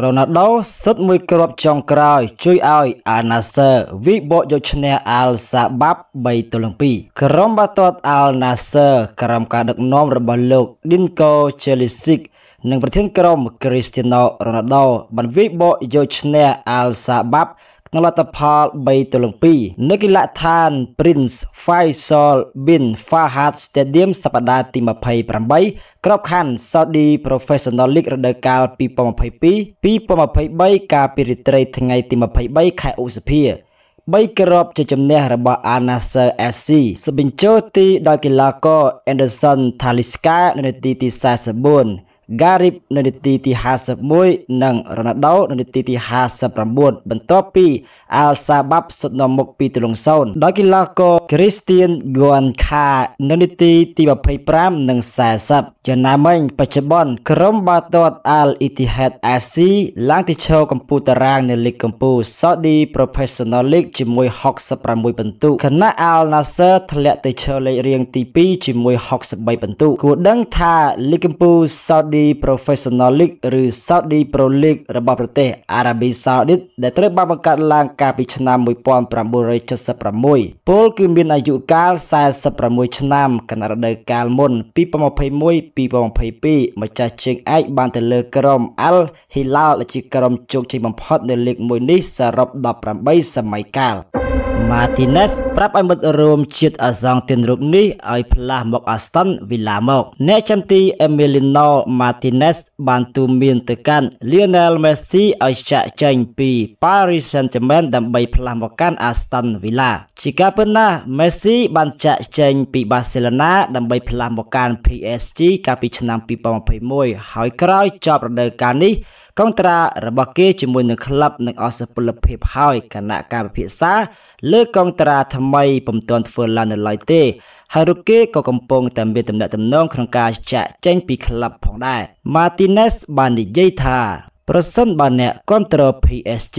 រ៉ូណាល់ដូសិតមួយគ្រាប់ចុងក្រោយ ជួយឲ្យអាណាសើវិបកយកឈ្នះអាល់សាបាប់3ទល់នឹង2ក្រុមបាល់ទាត់អាល់ណាសើក្រុមការដឹកនាំរបស់លោកឌីនកូជេលីស៊ីកនិងប្រធានក្រុមគ្រីស្ទីណូរ៉ូណាល់ដូបានវិបកយកឈ្នះអាល់សាបាប់3លទ្ធផល3ទល់នឹង2នៅកីឡដ្ឋាន Prince Faisal bin Fahad Stadium សប្តាហ៍ទី28ក្របខ័ណ្ឌ Saudi Professional League រដូវកាល2022-2023កាលពីរាត្រីថ្ងៃ ទី23ខែឧសភា3គ្រាប់ជាជំនះរបស់ Al-Nassr FC សបញ្ចូលទី ដោយកីឡាករ Anderson Talisca នៅនាទីទី44ហ្គារីបនៅនាទីទី51និងរ៉ូណាល់ដូនៅនាទីទី59បន្ទាប់ពីអាល់សាបាប់សុទ្ធនាំមុខពីទលងសូនដោយកីឡាករគ្រីស្ទៀនហ្គួនខានៅនាទីទី25និង40ចំណាមិញបច្ចុប្បន្នក្រុមបាល់ទាត់អាល់អ៊ីទីហេត FC ឡើងទីឈរកំពូលតារាងនៅលីកកំពូល Saudi Professional League ជាមួយ66ពិន្ទុខណៈ Al Nassr ធ្លាក់ទៅឈរលេខរៀងទី2ជាមួយ63ពិន្ទុគួរដឹងថាលីកកំពូល Saudi Saudi Professional League ឬ Saudi Pro League របស់ប្រទេស Arabia Saudite ដែលត្រូវបានបង្កើតឡើងកាលពីឆ្នាំ1976ពលគឺមានអាយុកាល46ឆ្នាំគណៈរដូវកាលមុន2021-2022ម្ចាស់ជើងឯកបានទៅលើក្រុម Al Hilal ដែលជាក្រុមជោគជ័យបំផុតនៅលេខ1នេះសរុប18សម័យកាលម៉ាទីណេសប្រាប់ឲ្យមិត្តរួមជាតិអាសង់ទានរូបនេះឲ្យផ្លាស់មកអាស្តុនវីឡាមក អ្នកចាំទីអេមីលីណូម៉ាទីណេសបានទូន្មានទៅកាន់ Lionel Messi ឲ្យចាក់ចែងពី Paris Saint-Germain ដើម្បីផ្លាស់មកកាន់ Aston Villa ជាការពិតណាស់ Messi បានចាក់ចែងពី Barcelona ដើម្បីផ្លាស់មកកាន់ PSG កាលពីឆ្នាំ2021ហើយក្រោយចប់រដូវកាលនេះកុងត្រារបស់គេជាមួយនឹងក្លឹបនឹងអស់សពលភាពហើយគណៈកម្មវិភាសាលើកុងត្រាថ្មីពុំទាន់ធ្វើឡើងនៅឡើយទេហើយរូបគេក៏កំពុងតែមានទំនាក់ទំនងក្នុងការចាក់ចែងពីក្លឹបផងដែរ Martinez បាននិយាយថាប្រសិនបើអ្នកគ្រប់គ្រង PSG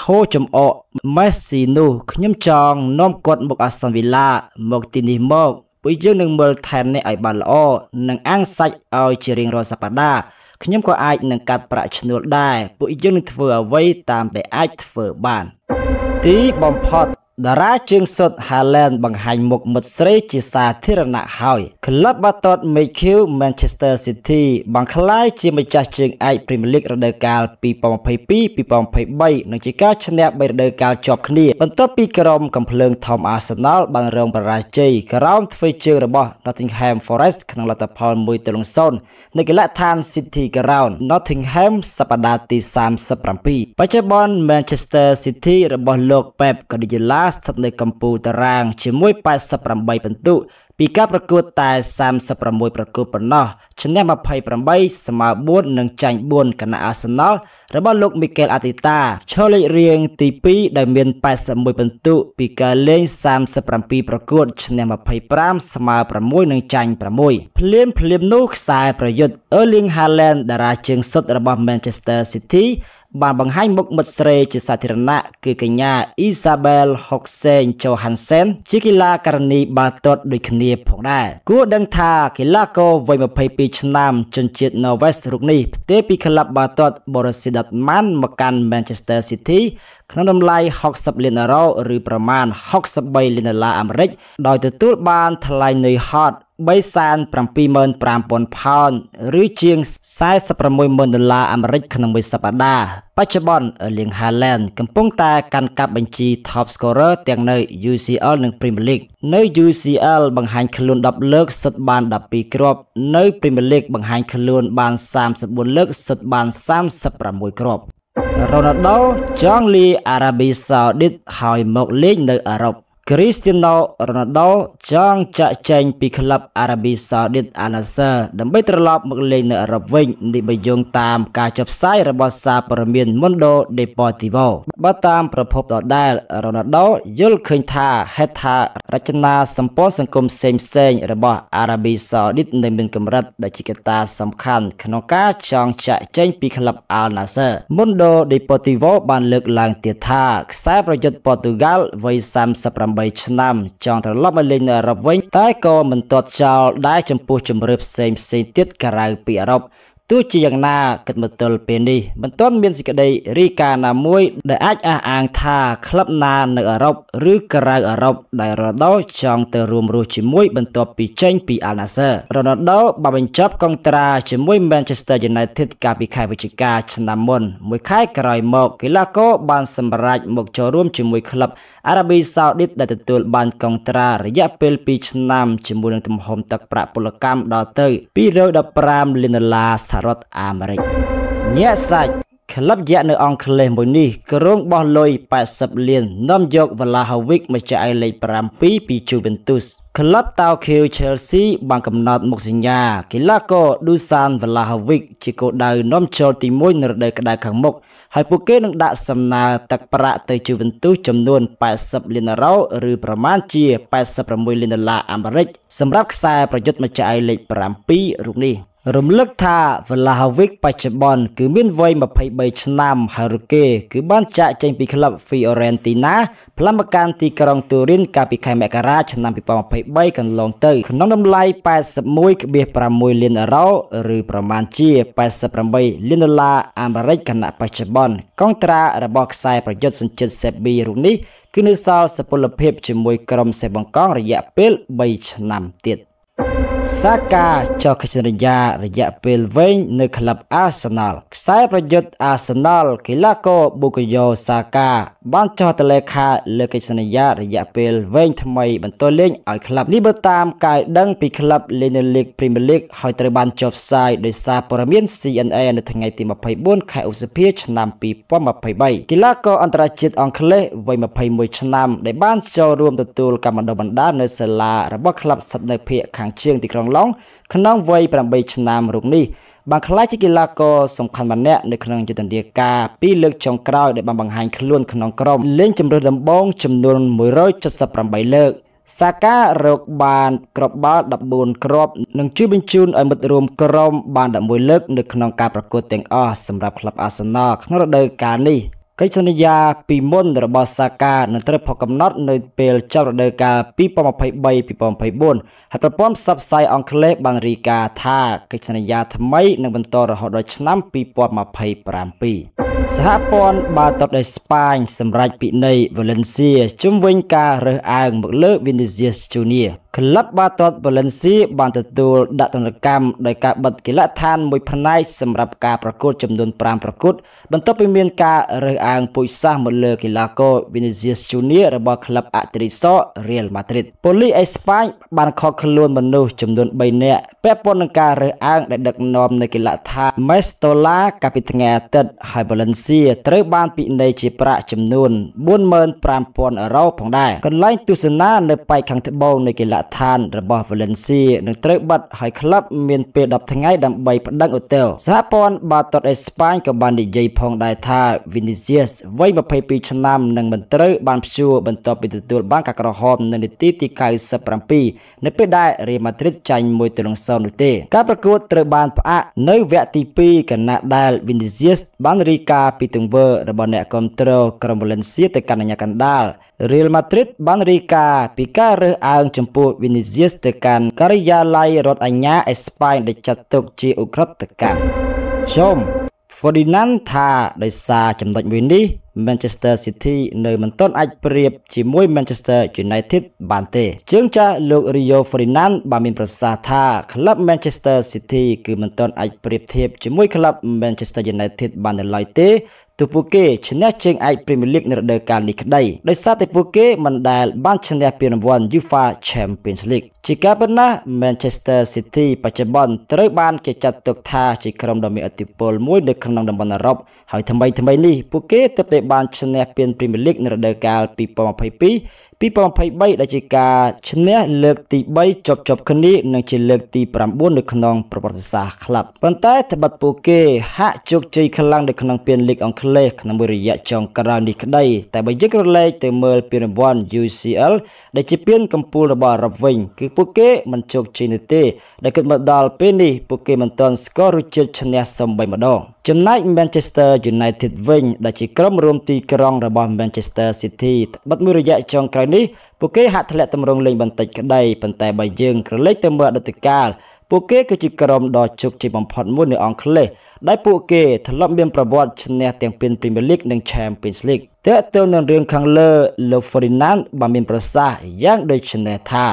ហូរចំអក Messi នោះខ្ញុំចង់នាំគាត់មកអាសនវីឡា មកទីនេះមកពួកយើងនឹងមើលថែមនេះឲ្យបានល្អនិងអាំងសាច់ឲ្យជារៀងរាល់សប្តាហ៍ខ្ញុំក៏អាចនឹងកាត់ប្រាក់ឈ្នួលដែរពួកយើងនឹងធ្វើអ្វីតាមដែលអាចធ្វើបាន ទីបំផុតតារាជើងសុតហាឡែនបង្ហាញមុខមុតស្រីជាសាធារណៈហើយ ក្លឹបបាតតមេឃីវ Manchester City បានក្លាយជាម្ចាស់ជើងឯក Premier League រដូវកាល2022-2023និងជាការឈ្នះ3រដូវកាលជាប់គ្នាបន្ទាប់ពីក្រុមកំភ្លើងធំ Arsenal បានរងបរាជ័យក្រោមធ្វើជើងរបស់ Nottingham Forest ក្នុងលទ្ធផល1-0នៅកីឡដ្ឋាន City Ground Nottingham សប្តាហ៍ទី37បច្ចុប្បន្ន Manchester City របស់លោក Pep Guardiola ស្ថិតនៅកម្ពុជាតារាងជាមួយ88ពិន្ទុពីការប្រកួតតែ36ប្រកួតប៉ុណ្ណោះឈ្នះ28ស្មើ4និងចាញ់4គណៈអាសនលរបស់លោកមីកែលអាទីតាឈរលេខរៀងទី2ដែលមាន81ពិន្ទុពីការលេង37ប្រកួតឈ្នះ25ស្មើ6និងចាញ់6ភ្លាមភ្លាមនោះខ្សែប្រយុទ្ធ Erling Haaland តារាជើងសុទ្ធរបស់ Manchester City បានបង្ហាញមុខមិត្តស្រីជាសាធារណៈគឺកញ្ញា Isabel Hoxseng Johansen ជាកីឡាករនីបាល់ទាត់ដូចគ្នា ផងដែរគួរដឹងថាកីឡាករវ័យ22ឆ្នាំជនជាតិ Norway រូបនេះផ្ទេរពីក្លឹបបាល់ទាត់ Borussia Dortmund មកកាន់ Manchester City ក្នុងតម្លៃ60លានអឺរ៉ូឬប្រមាណ63លានដុល្លារអាមេរិកដោយទទួលបានថ្លៃនៃហត់375,000ផោនឬជាង46,000ដុល្លារអាមេរិកក្នុងមួយសប្តាហ៍បច្ចុប្បន្នលៀង Haaland កំពុង តែកាន់កាប់បញ្ជី Top Scorer ទាំងនៅ UCL និង Premier League នៅ UCL បង្ហាញខ្លួន10លើកសិតបាន12គ្រាប់នៅ Premier League បង្ហាញ ខ្លួនបាន34លើកសិតបាន36គ្រាប់រ៉ូណាល់ដូ ចង់លីអារ៉ាប៊ីសាអូឌីតហើយមកលេងនៅអឺរ៉ុបគ្រីស្ទីណូរ៉ូណាល់ដូ ចង់ចាក់ចែងពីក្លឹបអារ៉ាប៊ីសាអូឌីតអាណាសើដើម្បីត្រឡប់ មកលេងនៅអឺរ៉ុបវិញនេះបើយោងតាមការចុះផ្សាយរបស់សារព័ត៌មាន Mundo Deportivo បើតាម ប្រភពដដែលរ៉ូណាល់ដូយល់ឃើញថាហេតុថារចនាសម្ព័ន្ធសង្គមផ្សេងផ្សេង របស់អារ៉ាប៊ីសាអូឌីតនៅមានកម្រិតដែលជាកត្តាសំខាន់ ក្នុងការចង់ចាក់ចែងពីក្លឹបអាណាសើ Mundo Deportivo បានលើកឡើងទៀតថាខ្សែប្រយុទ្ធព័រទុយហ្គាល់វ័យ38 18ឆ្នាំចង់ត្រឡប់មកលេងនៅអឺរ៉ុបវិញ តែក៏មិនទាត់ចោលដែរចំពោះជំរឿផ្សេងផ្សេងទៀតក្រៅពីអឺរ៉ុបទោះជាយ៉ាងណាគិតមកទល់ពេលនេះមិនទាន់មានសេចក្តីរីកាណាមួយដែលអាចអះអាងថាក្លឹបណានៅអឺរ៉ុបឬក្រៅអឺរ៉ុបដែលរ៉ូដូចង់ទៅរួមរស់ជាមួយបន្ទាប់ពីចេញពីអាល់ណាសឺរ៉ូដូបានបញ្ចប់កុងត្រាជាមួយ Manchester United កាលពីខែវិច្ឆិកាឆ្នាំមុនមួយខែក្រោយមកកីឡាករបានសម្រេចមកចូលរួមជាមួយក្លឹបអារ៉ាប៊ីសាអូឌីតដែលទទួលបានកងត្រារយៈពេល2ឆ្នាំជាមួយនឹងទំហំទឹកប្រាក់ពលកម្មដល់ទៅ215លានដុល្លារសហរដ្ឋអាមេរិកញាក់សាច់ក្លឹបយៈនៅអង់គ្លេសមួយនេះក្រុងបោះលុយ80លាននាំយកវឡាហាវិកម្ចាស់ឯលេខ7ពី Juventus ក្លឹបតៅខៀវ Chelsea បានកំណត់មុខសញ្ញាកីឡាករ Dusan Vlahovic ជាគោលដៅនាំចូលទី1នៅរដូវក្តៅខាងមុខហើយពួកគេនឹងដាក់សំណើទឹកប្រាក់ទៅជាវិន្ទុចំនួន80លានអឺរ៉ូឬប្រមាណជា86លានដុល្លារអាមេរិកសម្រាប់ខ្សែប្រយុទ្ធម្ចាស់ឯកលេខ7រូបនេះរំលឹកថាវឡាហវិកបច្ចុប្បន្នគឺមានវ័យ23ឆ្នាំហើយគេគឺបានចាក់ចេញពីក្លឹប Fiorentina ផ្លំកាន់ទីក្រុងទូរិនកាលពីខែមករាឆ្នាំ2023កន្លងទៅក្នុងតម្លៃ81.6លានអឺរ៉ូឬប្រមាណជា88លានដុល្លារអាមេរិកគណៈបច្ចុប្បន្នកងត្រារបស់ខ្សែប្រយុទ្ធសញ្ជាតិសេប៊ីរូបនេះគឺនៅសល់សុពលភាពជាមួយក្រុមសេបង្កងរយៈពេល3ឆ្នាំទៀតសាកាចោះខ្ជិរិយារយៈពេលវែងនៅក្លឹបអាសណាល់ខ្សែប្រយុទ្ធអាសណាល់កីឡាករប៊ូកាយ៉ូសាកាបានចោះតលេខាលើកិច្ចសន្យារយៈពេលវែងថ្មីបន្តលេងឲ្យក្លឹបនេះបើតាមការដឹងពីក្លឹបលេងនៅលីក Premier League ហើយត្រូវបានចុះផ្សាយដោយសារព័ត៌មាន CNA នៅថ្ងៃទី24ខែឧសភាឆ្នាំ2023កីឡាករអន្តរជាតិអង់គ្លេសវ័យ21ឆ្នាំដែលបានចូលរួមទទួលកម្មបណ្ដុះបណ្ដាលនៅសាលារបស់ក្លឹបស្ថិតនៅភាគខាងជើងទីទីក្រុងឡុងក្នុងវ័យ8ឆ្នាំរូបនេះបានក្លាយជាកីឡាករសំខាន់ម្នាក់នៅក្នុងយុទ្ធនាការពីរលើកចុងក្រោយដែលបានបង្ហាញខ្លួនក្នុងក្រុមលេងជម្រើសដំបូងចំនួន178លើកសាការកបានក្របបាល់14គ្រាប់និងជួយបញ្ជូនឲ្យមិត្តរួមក្រុមបាន11លើកនៅក្នុងការប្រកួតទាំងអស់សម្រាប់ក្លឹបអាសនលក្នុងរដូវកាលនេះកិច្ចសន្យាពីមុនរបស់សាកានឹងត្រូវផុសកំណត់នៅពេលចប់រដូវកាល2023-2024ហើយប្រព័ន្ធផ្សព្វផ្សាយអង់គ្លេសបានរាយការណ៍ថាកិច្ចសន្យាថ្មីនឹងបន្តរហូតដល់ឆ្នាំ2027សហព័ន្ធបាល់ទាត់អេស្ប៉ាញសម្រាប់ពិន័យ Valencia ជំវិញការរើសអើងមកលើ Vinicius Junior ក្លឹបបាល់ទាត់ Valencia បានទទួលដាក់ទណ្ឌកម្មដោយការបិទកិលដ្ឋានមួយផ្នែកសម្រាប់ការប្រកួតចំនួន5ប្រកួតបន្ទាប់ពីមានការរើសអើងអាងពុជសាសមកលើកីឡាករ Vinicius Junior របស់ក្លឹបអត្រីសរ Real Madrid ប៉ូលីសអេស្ប៉ាញបានខកខ្លួនមនុស្សចំនួន3នាក់ពាក់ព័ន្ធនឹងការរើសអើងដែលដឹកនាំនៅកីឡដ្ឋាន Mestola កាលពីថ្ងៃអាទិត្យហើយ Valencia ត្រូវបានពិន័យជាប្រាក់ចំនួន45000អឺរ៉ូផងដែរកន្លែងទស្សនានៅប៉ែកខាងត្បូងនៃកីឡដ្ឋានរបស់ Valencia នឹងត្រូវបិទហើយក្លឹបមានពេល10ថ្ងៃដើម្បីប្តឹងអូទែលសហព័ន្ធបាល់ទាត់អេស្ប៉ាញក៏បាននិយាយផងដែរថា Vinicius វ័យ22ឆ្នាំនឹងមិនត្រូវបានព្យួរបន្ទាប់ពីទទួលបានការក្រហមនៅនាទីទី97នៅពេលដែលរៀលម៉ាឌ្រីតចាញ់1ទៅ0នោះទេការប្រកួតត្រូវបាន ផ្អាក នៅវគ្គទី2កណៈដែលវិនីសៀសបានរីកា ពីទង្វើរបស់អ្នកគ្រប់គ្រងក្រុមវ៉ាឡេនស៊ីទៅកាន់អាញាកណ្ដាលរៀលម៉ាឌ្រីតបានរីកា ពីការរើសអើងចំពោះវិនីសៀសទៅកាន់ការិយាល័យរដ្ឋអាញាអេស្ប៉ាញដែលចាត់ទុក ជាឧក្រិដ្ឋកម្មខ្ញុំ Ferdinand ថាដោយសារចំណុចមួយនេះ Manchester City នៅមិនទាន់អាចប្រៀបជាមួយ Manchester United បានទេជើងចាស់លោក Rio Ferdinand បានមានប្រសាសន៍ថាក្លឹប Manchester City គឺមិនទាន់អាចប្រៀបធៀបជាមួយក្លឹប Manchester United បាននៅឡើយទេទោះពួកគេឈ្នះជើងឯកព្រីមៀរលីកនៅរដូវកាលនេះក្តីដោយសារតែពួកគេមិនដែល បានឈ្នះពានរង្វាន់ UEFA Champions League ជាការពិតណាស់ Manchester City បច្ចុប្បន្នត្រូវបានគេចាត់ទុកថាជាក្រុមដ៏មានឥទ្ធិពលមួយនៅក្នុងតំបន់អឺរ៉ុបហើយថ្មីថ្មីនេះពួកគេទើបតែបានឈ្នះពានព្រីមៀរលីកនៅរដូវកាល2022 2023ដែលជាការឈ្នះលើកទី3ជាប់ជាប់គ្នានិងជាលើកទី9នៅក្នុងប្រវត្តិសាស្ត្រក្លឹបប៉ុន្តែត្បិតពួកគេ ហាក់ជោគជ័យខ្លាំងនៅក្នុងពានលីកអង់គ្លេសក្លេសក្នុងមួយរយៈចុងក្រោយនេះក្តីតែបើយើងរលែកទៅមើលពានរង្វាន់ UCL ដែលជាពានកំពូលរបស់អឺរ៉ុបវិញគឺពួកគេមិនជោគជ័យនោះទេដែលគិតមកដល់ពេលនេះពួកគេមិនទាន់ស្គាល់រសជាតិឈ្នះសម្បីម្ដងចំណែក Manchester United វិញដែលជាក្រុមរួមទីក្រុងរបស់ Manchester City បាត់មួយរយៈចុងក្រោយនេះពួកគេហាក់ធ្លាក់ទម្រង់លេងបន្តិចក្តីប៉ុន្តែបើយើងក្រឡេកទៅមើលអតីតកាលពួកគេគឺជាក្រុមដ៏ជោគជ័យបំផុតមួយនៅអង់គ្លេសដែលពួកគេធ្លាប់មានប្រវត្តិឈ្នះទាំងពាន Premier League និង Champions League តើទៅនឹងរឿងខាងលើលោក Ferdinand បានមានប្រសាសន៍យ៉ាងដូចនេះថា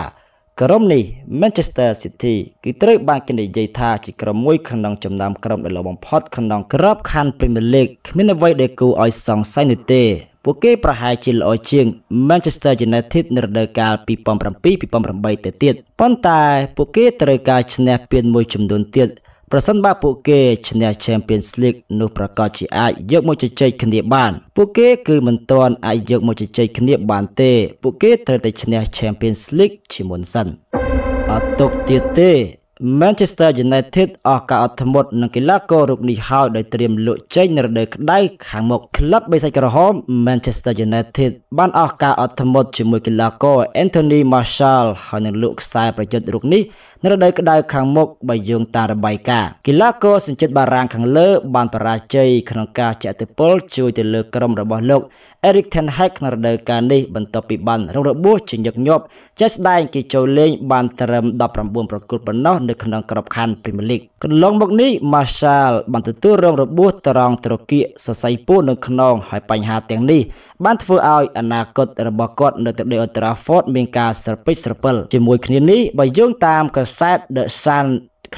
ក្រុមនេះ Manchester City គឺត្រូវបានគេនិយាយថា ជាក្រុមមួយក្នុងចំណោមក្រុមដែលល្អបំផុតក្នុងក្របខ័ណ្ឌ Premier League គ្មានអ្វីដែលគួរឲ្យសង្ស័យនោះទេពួកគេប្រហែលជាល្អជាង Manchester United នៅរដូវកាល2007-2008ទៅទៀតប៉ុន្តែពួកគេត្រូវការឈ្នះពានមួយចំនួនទៀតប្រសិនបើពួកគេឈ្នះ Champions League នោះប្រកាសជាអាចយកមកជជែកគ្នាបានពួកគេគឺមិនទាន់អាចយកមកជជែកគ្នាបានទេពួកគេត្រូវតែឈ្នះ Champions League ជាមុនសិនអត់ទុកទៀតទេ Manchester United អស់ការអត់ធ្មត់នឹងកីឡាកររូបនេះហើយដោយត្រៀមលក់ចេញនៅរដូវក្តៅខាងមុខក្លឹបបេសាច់ក្រហម Manchester United បានអស់ការអត់ធ្មត់ជាមួយកីឡាករ Anthony Martial ហើយនឹងលក់ខ្សែប្រយុទ្ធរូបនេះនៅរដូវក្តៅខាងមុខបើយោងតាមរបាយការណ៍កីឡាករសញ្ជាតិបារាំងខាងលើ បានបរាជ័យក្នុងការចាក់ទិពលជួយទៅលើក្រុមរបស់លោក Eric Ten Hag ក្នុងរដូវកាលនេះ បន្ទាប់ពីបានរងរបួសជាញឹកញាប់ចេះស្ដែងគេចូលលេងបានត្រឹម19ប្រកួតប៉ុណ្ណោះនៅក្នុងក្របខ័ណ្ឌ Premier League កន្លងមកនេះ Martial បានទទួលរងរបួសត្រង់ត្រគាកសរសៃពួរនៅខ្នងហើយបញ្ហាទាំងនេះបានធ្វើឲ្យអនាគតរបស់គាត់នៅទឹកដី Old Trafford មានការស្រពេចស្រពិលជាមួយគ្នានេះបើយោងតាមកស Merseyside ដោយសារ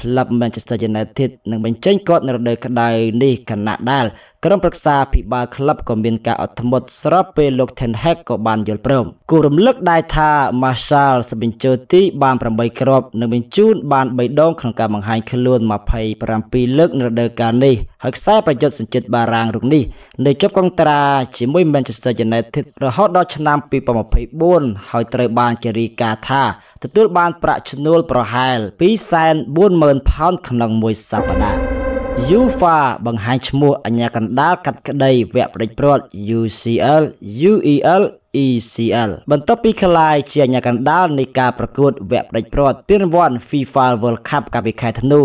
ក្លឹប Manchester United នឹងបញ្ចេញគាត់នៅរដូវក្តៅនេះខណៈដែលក្រុមប្រឹក្សាភិបាលក្លឹបក៏មានការអត់ធ្មត់ស្របពេលលោក Ten Hag ក៏បានយល់ព្រមគូរំលឹកដែរថា Martial សម្បញ្ជើទីបាន8គ្រាប់និងបញ្ជូន បាន3ដងក្នុងការបង្ហាញខ្លួន27លើកនៅរដូវកាលនេះហើយខ្សែប្រយុទ្ធសញ្ជាតិបារាំងរុកនេះនៅជាប់កងត្រាជាមួយ Manchester United រហូតដល់ឆ្នាំ2024ហើយត្រូវបានជារីកាថាទទួលបានប្រាក់ឈ្នួលប្រហែល240,000ផោនក្នុងមួយសប្តាហ៍ UEFA បង្ហាញឈ្មោះអញ្ញាកណ្ដាលកាត់ក្តីវគ្គប្រតិព្រាត់ UCL UEL ECL បន្ទាប់ពីក្លាយជាអាញាកណ្ដាលនៃការប្រកួតវគ្គផ្ដាច់ព្រាត់ពានរង្វាន់ FIFA World Cup កាលពីខែធ្នូ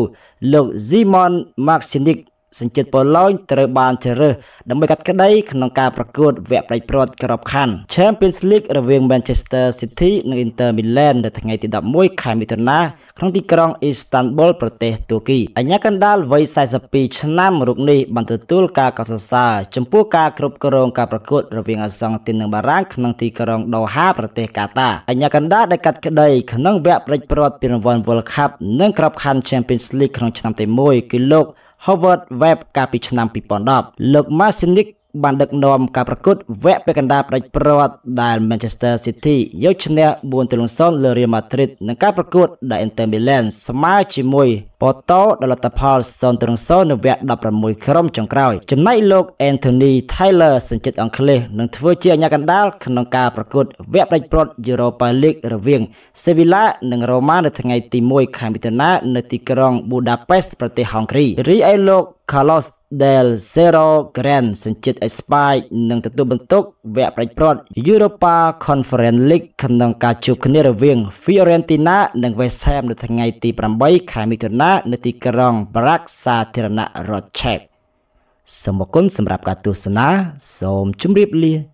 លោក Simon Maxinic សញ្ជាតិប៉ូឡូញត្រូវបានជ្រើសរើសដើម្បីកាត់ក្តីក្នុងការប្រកួតវគ្គប្រេចព្រាត់ក្របខ័ណ្ឌ Champions League រវាង Manchester City និង Inter Milan នៅថ្ងៃទី11ខែមិថុនាក្នុងទីក្រុង Istanbul ប្រទេសទូគីអញ្ញាកណ្ដាលវ័យ42ឆ្នាំរូបនេះបានទទួលការកោតសរសើរចំពោះការគ្រប់គ្រងការប្រកួតរវាងអសង់ទីននិងបារាំងក្នុងទីក្រុងដូហាប្រទេសកាតាអញ្ញាកណ្ដាលដែលកាត់ក្តីក្នុងវគ្គប្រេចព្រាត់ពានរង្វាន់ World Cup និងក្របខ័ណ្ឌ Champions League ក្នុងឆ្នាំទី1គឺលោក Harvard Web កាលពីឆ្នាំ2010លោក Masenick បានដឹកនាំការប្រកួតវគ្គពាក់កណ្ដាលផ្ដាច់ព្រាត់ដែល Manchester City យកឈ្នះ4-0លើ Real Madrid និងការប្រកួតដែល Inter Milan ស្មើជាមួយ Porto ដោយលទ្ធផល0-0នៅវគ្គ16ក្រុមចុងក្រោយចំណែកលោក Anthony Taylor សញ្ជាតិអង់គ្លេសនឹងធ្វើជាអាជ្ញាកណ្ដាលក្នុងការប្រកួតវគ្គផ្ដាច់ព្រាត់ Europa League រវាង Sevilla និង Roma នៅថ្ងៃទី1ខែមិថុនានៅទីក្រុង Budapest ប្រទេសហង្គ្រីរីឯលោក Carlos del Cerro Gran សញ្ជាតិអេស្ប៉ាញនឹងទទួលបន្ទុកវគ្គប្រេចព្រាត់ Europa Conference League ក្នុងការជួបគ្នារវាង Fiorentina និង West Ham នៅថ្ងៃ ទី8ខែមិថុនានៅទីក្រុង Prague សាធារណរដ្ឋឆែកសូមអគុណសម្រាប់ការទស្សនាសូមជម្រាបលា